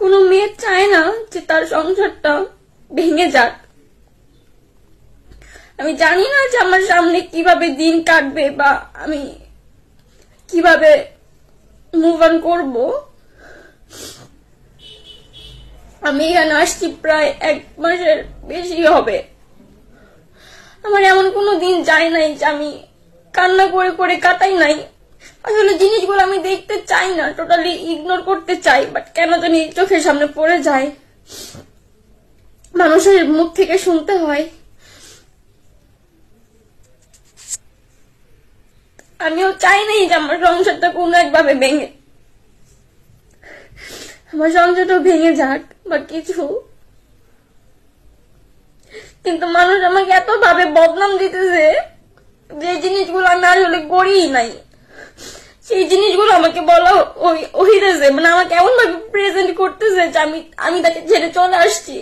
কোন মেয়ে চায় না যে তার সংসারটা ভেঙে যাক আমি জানি না যে আমার সামনে কিভাবে দিন কাটবে বা আমি কিভাবে মুভ অন করবো আমি এখানে আসছি প্রায় এক মাসের বেশি হবে আমার এমন কোনো দিন যায় নাই যে আমি কান্না করে করে কাটাই নাই আসলে জিনিস আমি দেখতে চাই না টোটালি ইগনোর করতে চাই বাট কেন জানি চোখের সামনে পড়ে যায় মানুষের মুখ থেকে শুনতে হয় আমিও চাই নাই যে আমার সংসারটা কোনো একভাবে ভেঙে আমার সংসারটা ভেঙে যাক বা কিছু কিন্তু মানুষ আমাকে এত ভাবে বদনাম দিতেছে যে জিনিসগুলো আমি আসলে করি নাই সেই জিনিসগুলো আমাকে বলা ওই ওহিতেছে মানে আমাকে এমন ভাবে প্রেজেন্ট করতেছে যে আমি আমি তাকে ছেড়ে চলে আসছি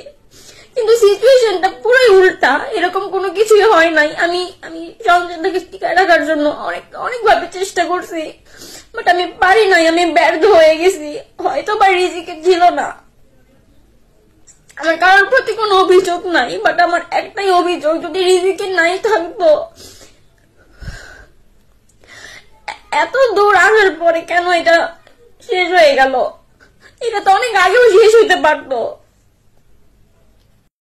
কিন্তু সিচুয়েশনটা পুরোই উল্টা এরকম কোনো কিছুই হয় নাই আমি আমি সংসারটাকে টিকায় রাখার জন্য অনেক অনেকভাবে চেষ্টা করছি বাট আমি পারি নাই আমি ব্যর্থ হয়ে গেছি হয়তো বা রিজিকে ছিল না আমার কারোর প্রতি কোনো অভিযোগ নাই বাট আমার একটাই অভিযোগ যদি রিজিকে নাই থাকতো এত দূর আসার পরে কেন এটা শেষ হয়ে গেল এটা তো অনেক আগেও শেষ হইতে পারতো